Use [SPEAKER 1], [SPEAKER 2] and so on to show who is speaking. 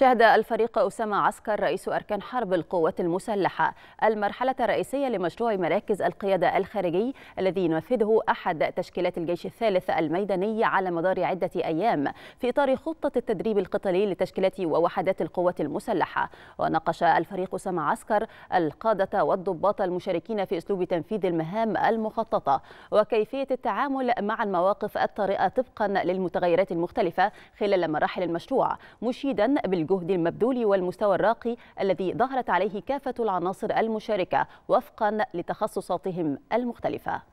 [SPEAKER 1] شهد الفريق أسامة عسكر رئيس أركان حرب القوات المسلحة المرحلة الرئيسية لمشروع مراكز القيادة الخارجي الذي ينفذه أحد تشكيلات الجيش الثالث الميداني على مدار عدة أيام في إطار خطة التدريب القتالي لتشكيلات ووحدات القوات المسلحة وناقش الفريق أسامة عسكر القادة والضباط المشاركين في أسلوب تنفيذ المهام المخططة وكيفية التعامل مع المواقف الطارئة طبقا للمتغيرات المختلفة خلال مراحل المشروع مشيدا بال الجهد المبذول والمستوى الراقي الذي ظهرت عليه كافة العناصر المشاركة وفقا لتخصصاتهم المختلفة